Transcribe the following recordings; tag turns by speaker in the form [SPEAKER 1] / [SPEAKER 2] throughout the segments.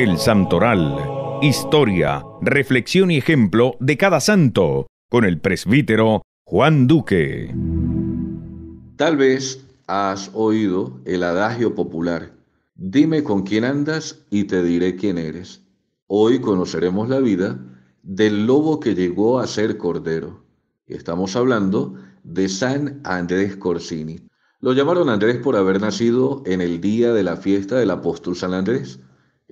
[SPEAKER 1] El Santoral. Historia, reflexión y ejemplo de cada santo, con el presbítero Juan Duque. Tal vez has oído el adagio popular, dime con quién andas y te diré quién eres. Hoy conoceremos la vida del lobo que llegó a ser cordero. Estamos hablando de San Andrés Corsini. Lo llamaron Andrés por haber nacido en el día de la fiesta del apóstol San Andrés.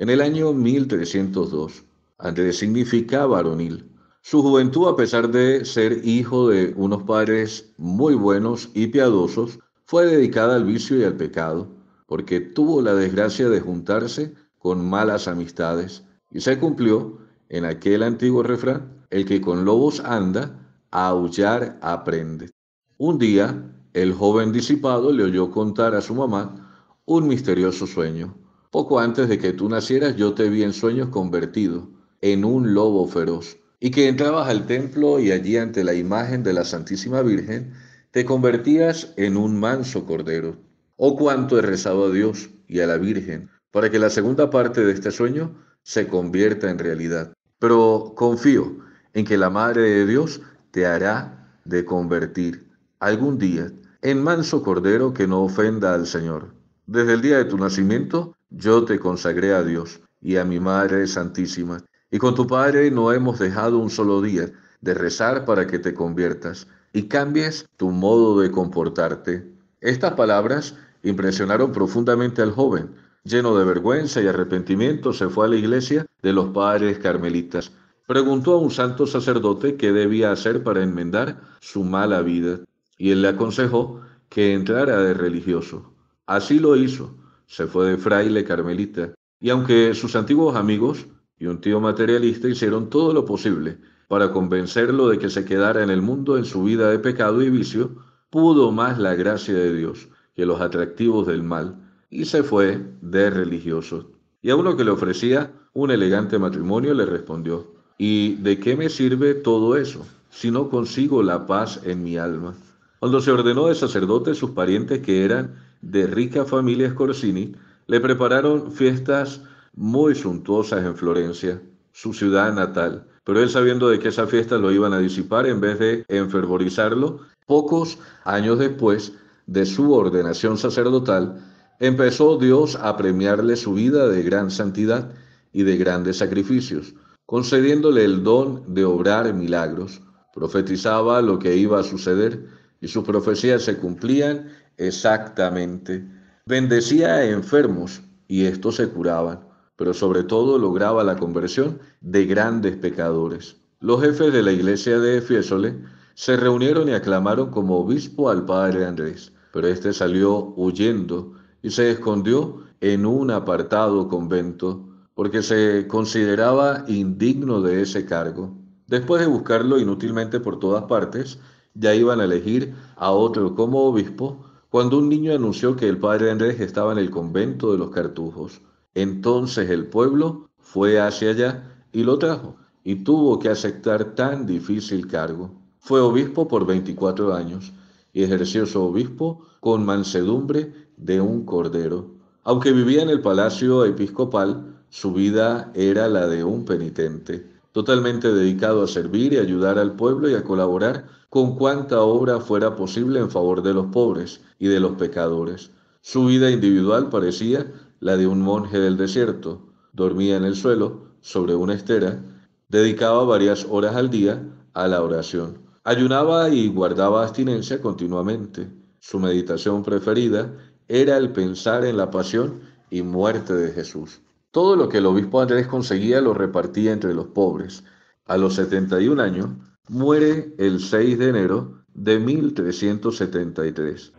[SPEAKER 1] En el año 1302, antes de significa varonil, su juventud, a pesar de ser hijo de unos padres muy buenos y piadosos, fue dedicada al vicio y al pecado, porque tuvo la desgracia de juntarse con malas amistades, y se cumplió en aquel antiguo refrán, el que con lobos anda, aullar aprende. Un día, el joven disipado le oyó contar a su mamá un misterioso sueño poco antes de que tú nacieras, yo te vi en sueños convertido en un lobo feroz, y que entrabas al templo y allí ante la imagen de la Santísima Virgen, te convertías en un manso cordero. Oh cuánto he rezado a Dios y a la Virgen, para que la segunda parte de este sueño se convierta en realidad. Pero confío en que la Madre de Dios te hará de convertir algún día en manso cordero que no ofenda al Señor. Desde el día de tu nacimiento yo te consagré a Dios y a mi Madre Santísima, y con tu Padre no hemos dejado un solo día de rezar para que te conviertas y cambies tu modo de comportarte. Estas palabras impresionaron profundamente al joven. Lleno de vergüenza y arrepentimiento, se fue a la iglesia de los padres carmelitas. Preguntó a un santo sacerdote qué debía hacer para enmendar su mala vida, y él le aconsejó que entrara de religioso. Así lo hizo se fue de fraile carmelita, y aunque sus antiguos amigos y un tío materialista hicieron todo lo posible para convencerlo de que se quedara en el mundo en su vida de pecado y vicio, pudo más la gracia de Dios que los atractivos del mal, y se fue de religioso. Y a uno que le ofrecía un elegante matrimonio le respondió, ¿y de qué me sirve todo eso si no consigo la paz en mi alma? Cuando se ordenó de sacerdote, sus parientes que eran de rica familia Scorsini, le prepararon fiestas muy suntuosas en Florencia, su ciudad natal. Pero él sabiendo de que esas fiestas lo iban a disipar en vez de enfervorizarlo, pocos años después de su ordenación sacerdotal, empezó Dios a premiarle su vida de gran santidad y de grandes sacrificios, concediéndole el don de obrar milagros. Profetizaba lo que iba a suceder y sus profecías se cumplían Exactamente. Bendecía a enfermos y estos se curaban, pero sobre todo lograba la conversión de grandes pecadores. Los jefes de la iglesia de Fiesole se reunieron y aclamaron como obispo al padre Andrés, pero este salió huyendo y se escondió en un apartado convento porque se consideraba indigno de ese cargo. Después de buscarlo inútilmente por todas partes, ya iban a elegir a otro como obispo cuando un niño anunció que el padre Andrés estaba en el convento de los cartujos, entonces el pueblo fue hacia allá y lo trajo, y tuvo que aceptar tan difícil cargo. Fue obispo por 24 años y ejerció su obispo con mansedumbre de un cordero. Aunque vivía en el palacio episcopal, su vida era la de un penitente totalmente dedicado a servir y ayudar al pueblo y a colaborar con cuanta obra fuera posible en favor de los pobres y de los pecadores. Su vida individual parecía la de un monje del desierto. Dormía en el suelo, sobre una estera, dedicaba varias horas al día a la oración. Ayunaba y guardaba abstinencia continuamente. Su meditación preferida era el pensar en la pasión y muerte de Jesús. Todo lo que el obispo Andrés conseguía lo repartía entre los pobres. A los 71 años, muere el 6 de enero de 1373.